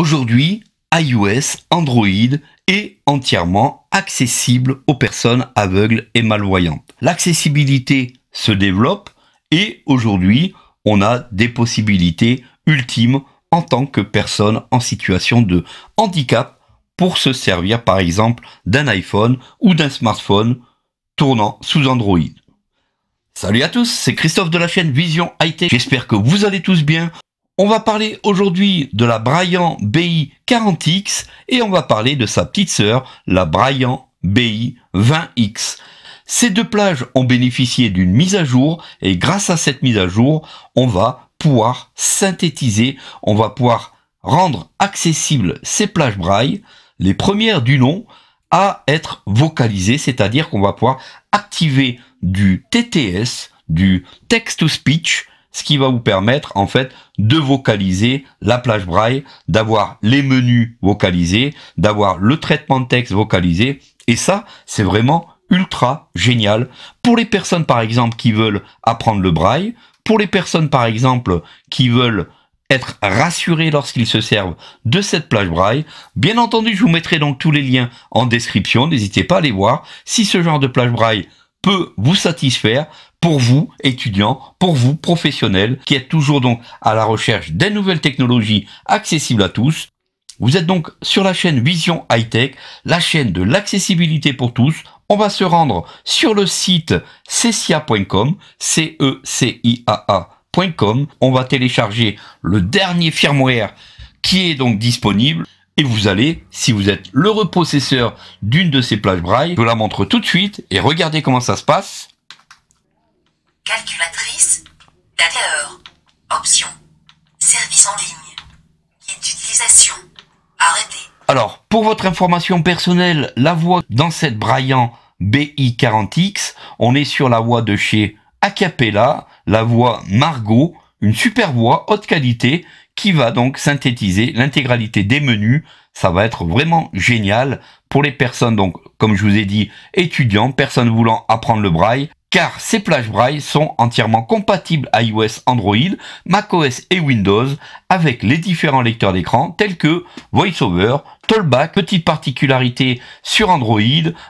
Aujourd'hui, iOS, Android est entièrement accessible aux personnes aveugles et malvoyantes. L'accessibilité se développe et aujourd'hui, on a des possibilités ultimes en tant que personne en situation de handicap pour se servir par exemple d'un iPhone ou d'un smartphone tournant sous Android. Salut à tous, c'est Christophe de la chaîne Vision IT. J'espère que vous allez tous bien. On va parler aujourd'hui de la Brian BI 40X et on va parler de sa petite sœur, la Bryant BI 20X. Ces deux plages ont bénéficié d'une mise à jour et grâce à cette mise à jour, on va pouvoir synthétiser, on va pouvoir rendre accessibles ces plages braille, les premières du nom, à être vocalisées, c'est-à-dire qu'on va pouvoir activer du TTS, du text-to-speech, ce qui va vous permettre en fait de vocaliser la plage braille, d'avoir les menus vocalisés, d'avoir le traitement de texte vocalisé. Et ça, c'est vraiment ultra génial pour les personnes par exemple qui veulent apprendre le braille, pour les personnes par exemple qui veulent être rassurées lorsqu'ils se servent de cette plage braille. Bien entendu, je vous mettrai donc tous les liens en description, n'hésitez pas à les voir. Si ce genre de plage braille peut vous satisfaire, pour vous, étudiants, pour vous, professionnels, qui êtes toujours donc à la recherche des nouvelles technologies accessibles à tous. Vous êtes donc sur la chaîne Vision Hightech, la chaîne de l'accessibilité pour tous. On va se rendre sur le site cecia.com, c e c i a, acom On va télécharger le dernier firmware qui est donc disponible. Et vous allez, si vous êtes le repossesseur d'une de ces plages braille, je vous la montre tout de suite et regardez comment ça se passe. Calculatrice. Date Option. Service en ligne. d'utilisation. Arrêté. Alors, pour votre information personnelle, la voix dans cette Bryant BI40X, on est sur la voix de chez Acapella, la voix Margot, une super voix haute qualité qui va donc synthétiser l'intégralité des menus. Ça va être vraiment génial pour les personnes, donc, comme je vous ai dit, étudiants, personnes voulant apprendre le braille car ces plages braille sont entièrement compatibles iOS, Android, macOS et Windows avec les différents lecteurs d'écran tels que VoiceOver, Tollback. Petite particularité sur Android,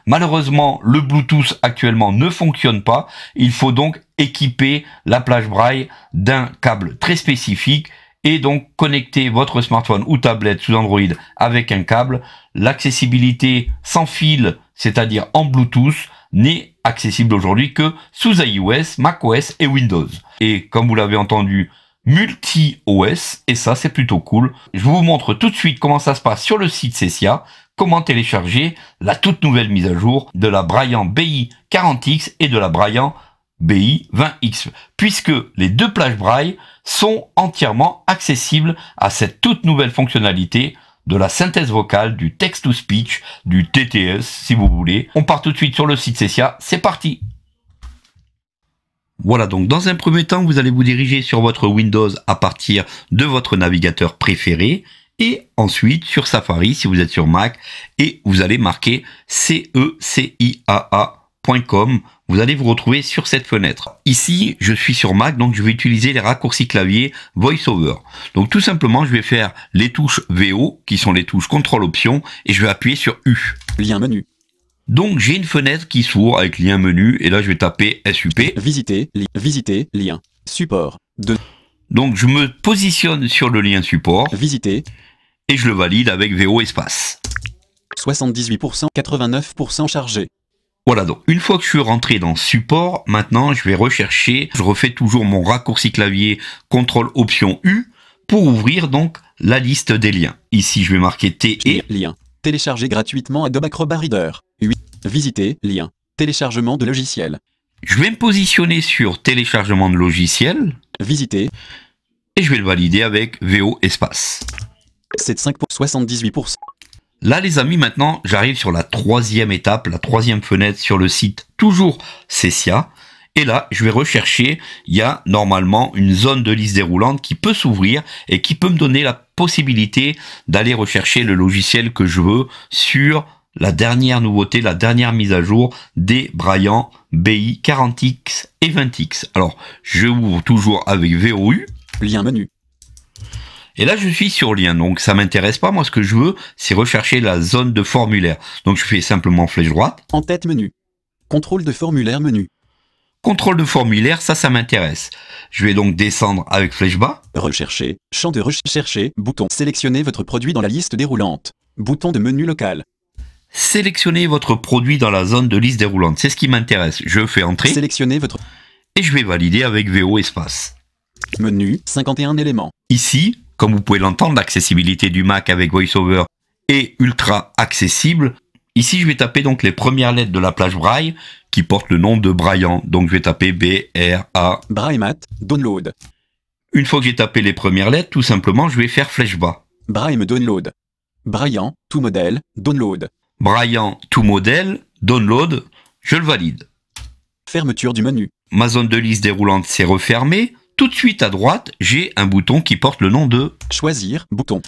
malheureusement le Bluetooth actuellement ne fonctionne pas. Il faut donc équiper la plage braille d'un câble très spécifique et donc connecter votre smartphone ou tablette sous Android avec un câble. L'accessibilité sans fil, c'est-à-dire en Bluetooth, n'est accessible aujourd'hui que sous iOS, macOS et Windows. Et comme vous l'avez entendu, multi-OS, et ça c'est plutôt cool. Je vous montre tout de suite comment ça se passe sur le site Cessia, comment télécharger la toute nouvelle mise à jour de la Brian BI 40X et de la Brian BI 20X, puisque les deux plages Braille sont entièrement accessibles à cette toute nouvelle fonctionnalité de la synthèse vocale, du text-to-speech, du TTS si vous voulez. On part tout de suite sur le site Cessia, c'est parti voilà, donc dans un premier temps, vous allez vous diriger sur votre Windows à partir de votre navigateur préféré et ensuite sur Safari si vous êtes sur Mac et vous allez marquer CECIAA vous allez vous retrouver sur cette fenêtre. Ici, je suis sur Mac, donc je vais utiliser les raccourcis clavier VoiceOver. Donc tout simplement, je vais faire les touches VO, qui sont les touches CTRL Option, et je vais appuyer sur U. Lien menu. Donc j'ai une fenêtre qui s'ouvre avec lien menu, et là je vais taper SUP. Visiter, lien, support. De... Donc je me positionne sur le lien support. Visiter. Et je le valide avec VO espace. 78%, 89% chargé. Voilà donc, une fois que je suis rentré dans support, maintenant je vais rechercher, je refais toujours mon raccourci clavier CTRL option U pour ouvrir donc la liste des liens. Ici je vais marquer T et lien. Télécharger gratuitement Adobe Acrobat Reader. 8. Visiter, lien. Téléchargement de logiciel. Je vais me positionner sur téléchargement de logiciel. Visiter. Et je vais le valider avec VO espace. pour 78%. Là les amis, maintenant j'arrive sur la troisième étape, la troisième fenêtre sur le site, toujours Cessia. Et là, je vais rechercher, il y a normalement une zone de liste déroulante qui peut s'ouvrir et qui peut me donner la possibilité d'aller rechercher le logiciel que je veux sur la dernière nouveauté, la dernière mise à jour des Bryant BI 40X et 20X. Alors, je ouvre toujours avec VOU. Lien menu. Et là, je suis sur lien, donc ça m'intéresse pas. Moi, ce que je veux, c'est rechercher la zone de formulaire. Donc, je fais simplement flèche droite. En tête menu. Contrôle de formulaire menu. Contrôle de formulaire, ça, ça m'intéresse. Je vais donc descendre avec flèche bas. Rechercher, champ de rechercher, bouton. Sélectionner votre produit dans la liste déroulante. Bouton de menu local. Sélectionner votre produit dans la zone de liste déroulante. C'est ce qui m'intéresse. Je fais entrer. Sélectionner votre. Et je vais valider avec VO espace. Menu 51 éléments. Ici, comme vous pouvez l'entendre, l'accessibilité du Mac avec VoiceOver est ultra accessible. Ici, je vais taper donc les premières lettres de la plage Braille qui porte le nom de Brian. Donc, je vais taper B-R-A. mat, download. Une fois que j'ai tapé les premières lettres, tout simplement, je vais faire flèche bas. Braille download. Brian, tout modèle, download. Brian, tout modèle, download, je le valide. Fermeture du menu. Ma zone de liste déroulante s'est refermée. Tout de suite à droite, j'ai un bouton qui porte le nom de Choisir bouton.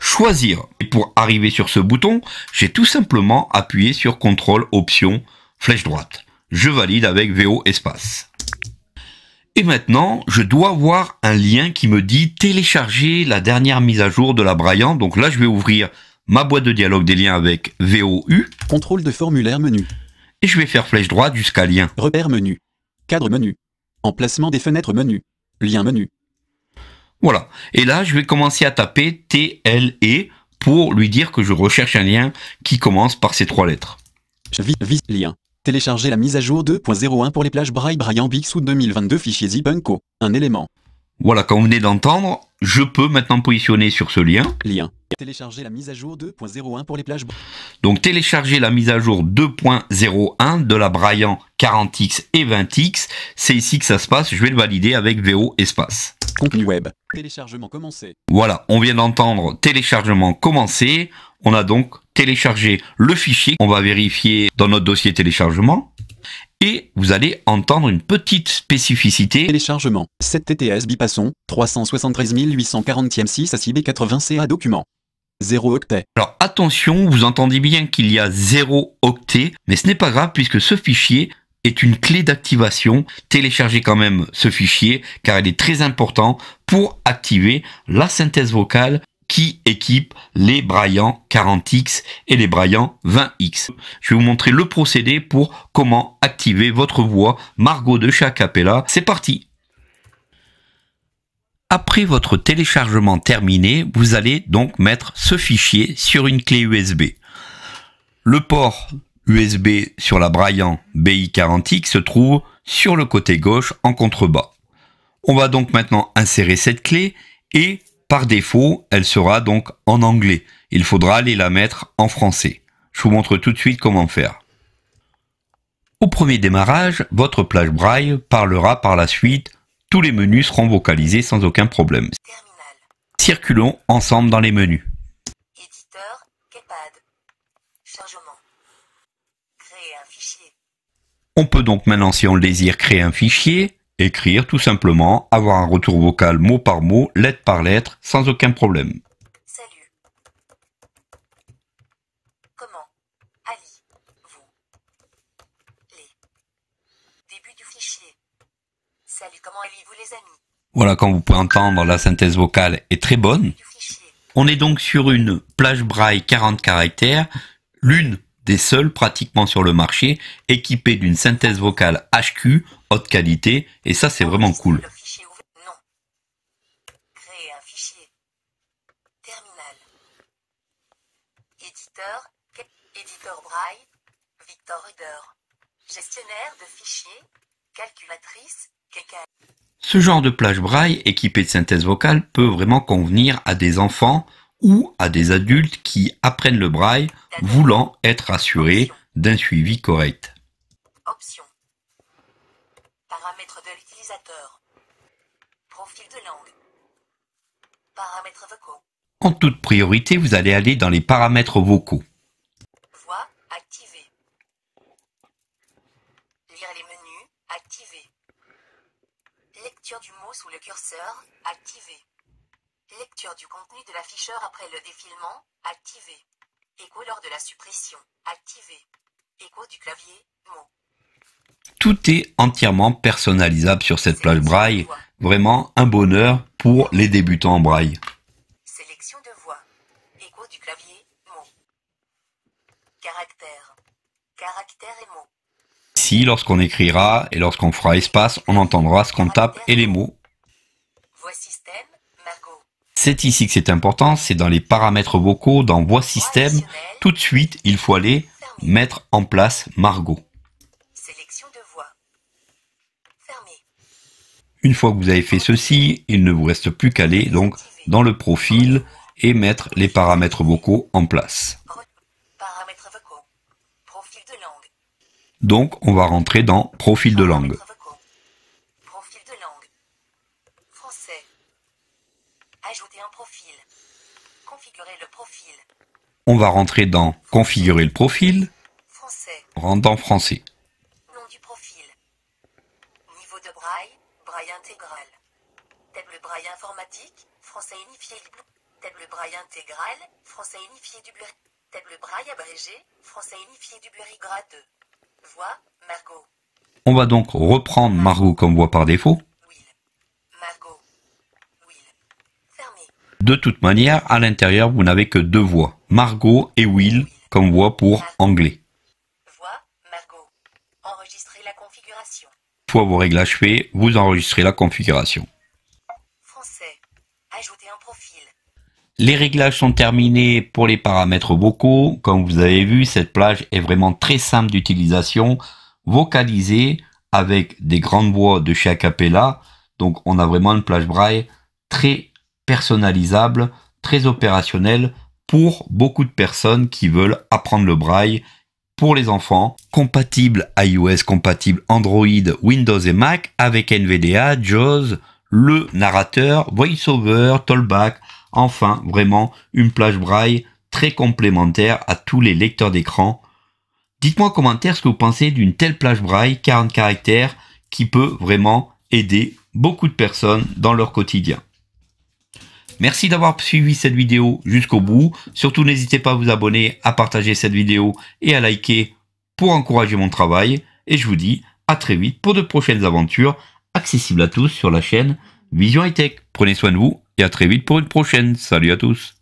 Choisir. Et pour arriver sur ce bouton, j'ai tout simplement appuyé sur CTRL Option flèche droite. Je valide avec VO espace. Et maintenant, je dois voir un lien qui me dit télécharger la dernière mise à jour de la Brian. Donc là, je vais ouvrir ma boîte de dialogue des liens avec VOU. Contrôle de formulaire menu. Et je vais faire flèche droite jusqu'à lien. Repère menu. Cadre menu. Emplacement des fenêtres menu. Lien menu. Voilà. Et là, je vais commencer à taper TLE pour lui dire que je recherche un lien qui commence par ces trois lettres. Vis, vis lien. Télécharger la mise à jour 2.01 pour les plages Braille Braille Big 2022 fichier Zipunko. Un élément. Voilà, comme vous venez d'entendre, je peux maintenant positionner sur ce lien. Lien. Télécharger la mise à jour 2.01 pour les plages. Donc télécharger la mise à jour 2.01 de la Brian 40X et 20X. C'est ici que ça se passe. Je vais le valider avec VO Espace. web. Voilà, on vient d'entendre téléchargement commencé. On a donc téléchargé le fichier. On va vérifier dans notre dossier téléchargement. Et vous allez entendre une petite spécificité. Téléchargement. 7 TTS bipasson, 373 840 6 à 80 CA document. 0 octet. Alors attention, vous entendez bien qu'il y a 0 octet, mais ce n'est pas grave puisque ce fichier est une clé d'activation. Téléchargez quand même ce fichier car il est très important pour activer la synthèse vocale qui équipe les Bryant 40X et les Bryant 20X. Je vais vous montrer le procédé pour comment activer votre voix Margot de chaque Capella. C'est parti après votre téléchargement terminé, vous allez donc mettre ce fichier sur une clé USB. Le port USB sur la Bryant BI40X se trouve sur le côté gauche en contrebas. On va donc maintenant insérer cette clé et par défaut, elle sera donc en anglais. Il faudra aller la mettre en français. Je vous montre tout de suite comment faire. Au premier démarrage, votre plage braille parlera par la suite. Tous les menus seront vocalisés sans aucun problème. Circulons ensemble dans les menus. On peut donc maintenant, si on le désire, créer un fichier Écrire tout simplement, avoir un retour vocal mot par mot, lettre par lettre, sans aucun problème. Voilà, comme vous pouvez entendre, la synthèse vocale est très bonne. On est donc sur une plage braille 40 caractères, l'une des seuls pratiquement sur le marché équipés d'une synthèse vocale HQ haute qualité et ça c'est vraiment cool. Ce genre de plage Braille équipée de synthèse vocale peut vraiment convenir à des enfants ou à des adultes qui apprennent le braille voulant être assurés d'un suivi correct. Options. Paramètres de l'utilisateur. Profil de langue. Paramètres vocaux. En toute priorité, vous allez aller dans les paramètres vocaux. Voix activée. Lire les menus activé. Lecture du mot sous le curseur activé. Lecture du contenu de l'afficheur après le défilement, activé. Écho lors de la suppression, activé. Écho du clavier, mot. Tout est entièrement personnalisable sur cette plage braille. Vraiment un bonheur pour les débutants en braille. Sélection de voix. Écho du clavier, mot. Caractère. Caractère et mot. » Si, lorsqu'on écrira et lorsqu'on fera espace, on entendra ce qu'on tape et les mots c'est ici que c'est important, c'est dans les paramètres vocaux, dans voix système. Tout de suite, il faut aller mettre en place Margot. Une fois que vous avez fait ceci, il ne vous reste plus qu'à aller donc dans le profil et mettre les paramètres vocaux en place. Donc on va rentrer dans profil de langue. un profil. Configurer le profil. On va rentrer dans Configurer le profil. Français. Rentre dans Français. Nom du profil. Niveau de braille, braille intégral. Table braille informatique, français unifié. Table braille intégral, français unifié double. Table braille abrégé, français unifié du grade 2. Voix, Margot. On va donc reprendre Margot comme voix par défaut. De toute manière, à l'intérieur, vous n'avez que deux voix, Margot et Will, comme voix pour anglais. Voix, Margot. la configuration. Fois vos réglages faits, vous enregistrez la configuration. Français. un profil. Les réglages sont terminés pour les paramètres vocaux. Comme vous avez vu, cette plage est vraiment très simple d'utilisation, vocalisée avec des grandes voix de chez Acapella. Donc on a vraiment une plage braille très personnalisable, très opérationnel pour beaucoup de personnes qui veulent apprendre le braille pour les enfants, compatible iOS, compatible Android, Windows et Mac, avec NVDA, JAWS, le narrateur, VoiceOver, Tollback, enfin vraiment une plage braille très complémentaire à tous les lecteurs d'écran. Dites-moi en commentaire ce que vous pensez d'une telle plage braille 40 caractères qui peut vraiment aider beaucoup de personnes dans leur quotidien. Merci d'avoir suivi cette vidéo jusqu'au bout. Surtout n'hésitez pas à vous abonner, à partager cette vidéo et à liker pour encourager mon travail. Et je vous dis à très vite pour de prochaines aventures accessibles à tous sur la chaîne Vision High Tech. Prenez soin de vous et à très vite pour une prochaine. Salut à tous.